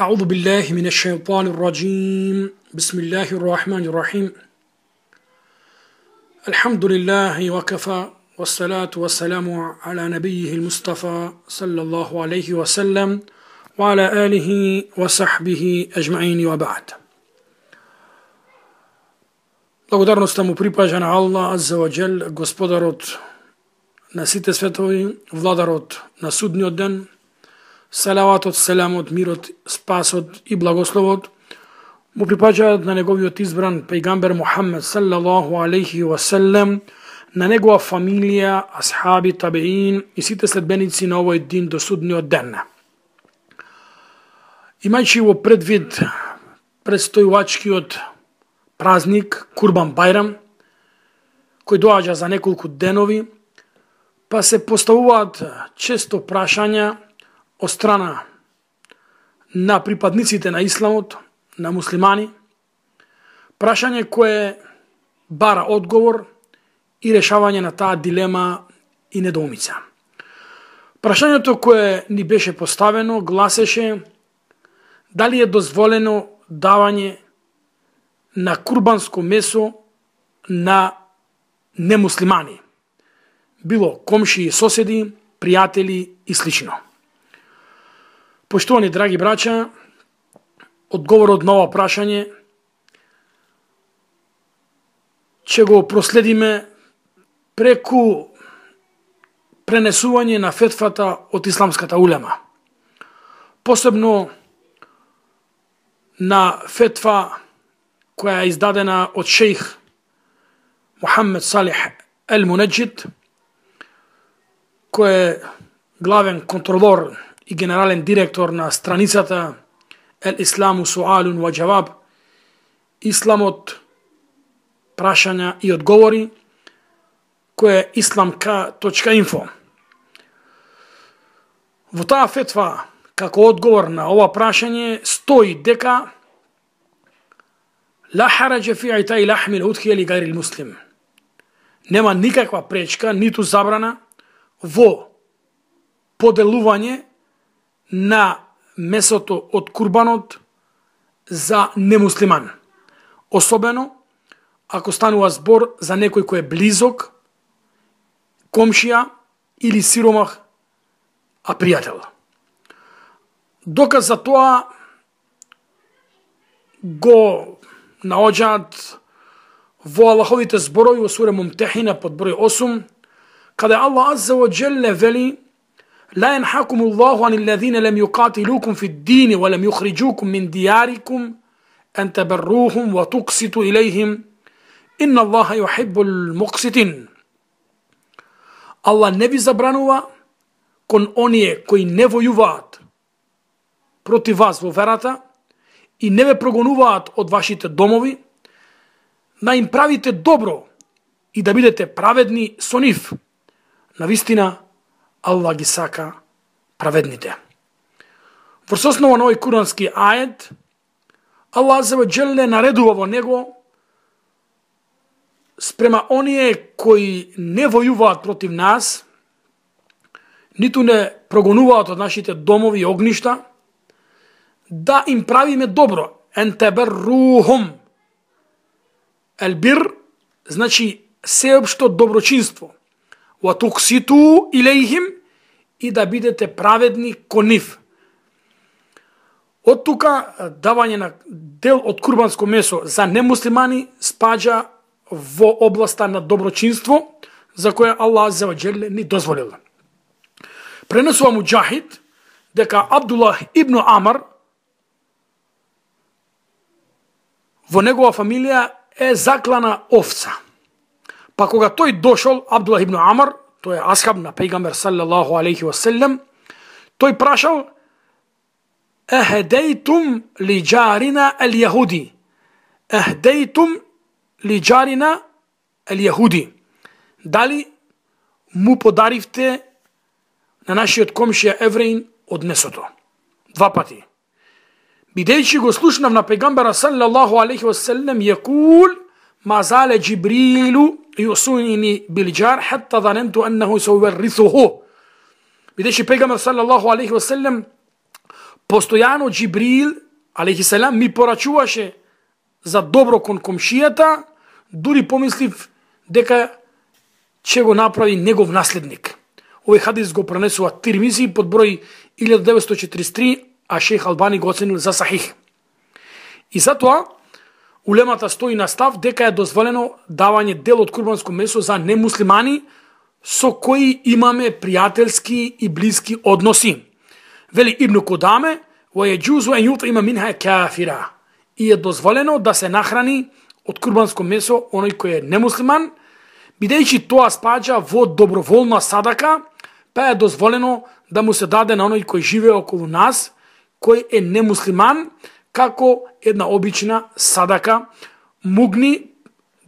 أعوذ بالله من الشيطان الرجيم بسم الله الرحمن الرحيم الحمد لله وكفى والصلاة والسلام على نبيه المصطفى صلى الله عليه وسلم وعلى آله وصحبه أجمعين وبعد Благодарността му припажа на Аллах Азza wa Jal, господарот на сите светови, владарот на судниот ден – салаватот, селамот, мирот, спасот и благословот му припаѓаат на неговиот избран пејгамбер Мухаммед саллалаху алейхи васелем, на негова фамилија, асхаби, табеин и сите следбеници на овој дин до судниот ден. Имајќи во предвид предстојувачкиот празник Курбан Бајрам, кој доаѓа за неколку денови, па се поставуваат често прашања од страна на припадниците на исламот, на муслимани, прашање кое бара одговор и решавање на таа дилема и недоумица. Прашањето кое ни беше поставено гласеше дали е дозволено давање на курбанско месо на немуслимани, било комши и соседи, пријатели и слично. Поштовани драги браќа, одговорот на ова прашање ќе го проследиме преку пренесување на фетвата од исламската улема. Посебно на фетва која е издадена од шейх Мухаммед Салих Ел Мунеджит, кој е главен контролор и генерален директор на страницата Ел Исламу Суалун во Джаваб, Исламот прашања и одговори, кој е islamka.info. Во таа фетва, како одговор на ова прашање, стои дека ла хараджа фи итаи и лахмил ли гајри муслим. Нема никаква пречка, ниту забрана во поделување на месото од курбанот за немуслиман. Особено ако станува збор за некој кој е близок, комшија или сиромах, а пријател. Доказ за тоа го наоѓаат во Аллаховите зборови во суре Мумтехина под број 8, каде Аллах Азза джел не вели لا ينحكم الله عن الذين لم يقاتلوكم في الدين ولم يخرجوكم من دياركم أن تبروهم وتقسطوا إليهم إن الله يحب المقسطين الله نبي زبرانوا كون أوني كوي نفو يوات proti вас во верата и не ве прогонуваат од вашите домови, да им правите добро и да бидете праведни со нив. На вистина, Аллах ги сака праведните. Врз основа на овој курански ајет, Аллах Аззаваджел не наредува во него спрема оние кои не војуваат против нас, ниту не прогонуваат од нашите домови и огништа, да им правиме добро. Ентеберрухум. Елбир значи сеопшто доброчинство. Ва тукситу илейхим и да бидете праведни кон нив. Од тука давање на дел од курбанско месо за немуслимани спаѓа во областа на доброчинство, за која Аллах Аззаваджеле ни дозволил. Пренесува му джахид, дека Абдуллах ибн Амар во негова фамилија е заклана овца. Па кога тој дошол, Абдуллах ибн Амар, тој е асхаб на пејгамбер саллаллаху алейхи васелем, тој прашал Ехдејтум ли джарина ел јахуди? Ехдејтум ли джарина ел јахуди? Дали му подаривте на нашиот комшија Евреин од несото? Два пати. Бидејќи го слушнав на пегамбера саллаллаху алейхи васелем, јакул, ما زال جبريل يوصيني بالجار حتى ظننت أنه سأورثه Бидејќи صلى الله алейхи وسلم постојано جبريل алейхи السلام ми порачуваше за добро кон комшијата, дури помислив дека ќе го направи негов наследник. Овој хадис го пренесува Тирмизи под број 1943, а шех Албани го оценил за сахих. И затоа Улемата стои на став дека е дозволено давање дел од курбанско месо за немуслимани со кои имаме пријателски и блиски односи. Вели Ибн Кудаме во е джузу е јута има минха кафира. И е дозволено да се нахрани од курбанско месо оној кој е немуслиман, бидејќи тоа спаѓа во доброволна садака, па е дозволено да му се даде на оној кој живее околу нас, кој е немуслиман, како една обична садака, мугни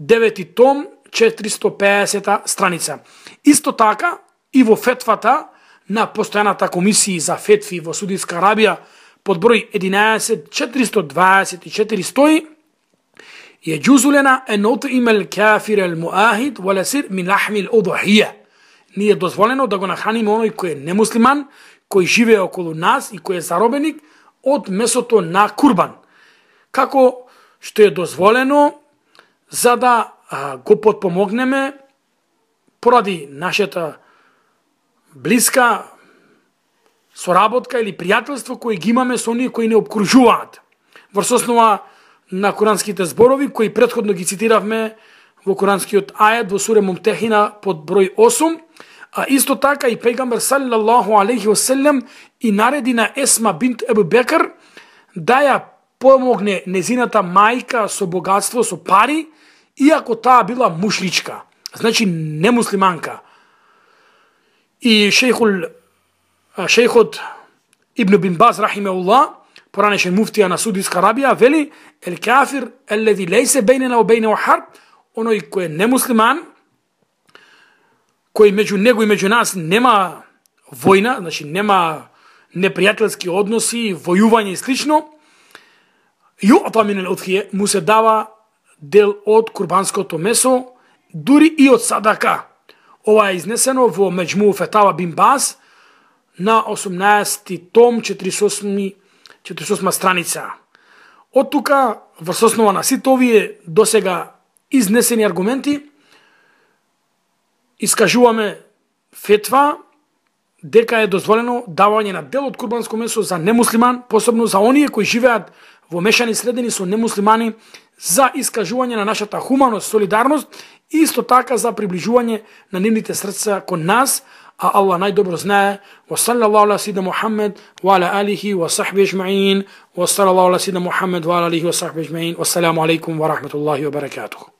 9 том 450 страница. Исто така и во фетвата на постојаната комисија за фетви во Судиска Арабија под број 11 424 стои يجوز لنا أن نطعم الكافر المؤاهد ولسر من لحم не е дозволено да го нахраниме оној кој е немуслиман, кој живее околу нас и кој е заробеник од месото на Курбан, како што е дозволено за да а, го подпомогнеме поради нашата блиска соработка или пријателство кои ги имаме со оние кои не обкружуваат. Врз основа на коранските зборови кои предходно ги цитиравме во коранскиот ајет во сура Мумтехина под број А исто така и пегамбер саллаллаху алейхи оселем и нареди на Есма бинт Ебу Бекар да ја помогне незината мајка со богатство, со пари, иако таа била мушличка, значи немуслиманка. И шейхул, шейхот Ибн Бин Баз, Аллах, поранешен муфтија на Судиска Арабија, вели, ел кафир, ел леди лейсе бейнена о бейне о харб, оној кој е немуслиман, кој меѓу него и меѓу нас нема војна, значи нема непријателски односи, војување и слично, ју мин ал му се дава дел од курбанското месо, дури и од садака. Ова е изнесено во Меджму Фетава Бимбас на 18 том 48 48 страница. Од тука, врсоснова основа на сите овие досега изнесени аргументи, искажуваме фетва дека е дозволено давање на дел од курбанско месо за немуслиман, посебно за оние кои живеат во мешани средини со немуслимани за искажување на нашата хуманост, солидарност и исто така за приближување на нивните срца кон нас, а Аллах најдобро знае. Во саллаллаху аля сида Мухаммед, ва ала алихи ва сахби ежмаин, ва саллаллаху аля сида Мухаммед, ва ала алихи ва сахби ежмаин. саламу алейкум ва рахматуллахи ва баракатуху.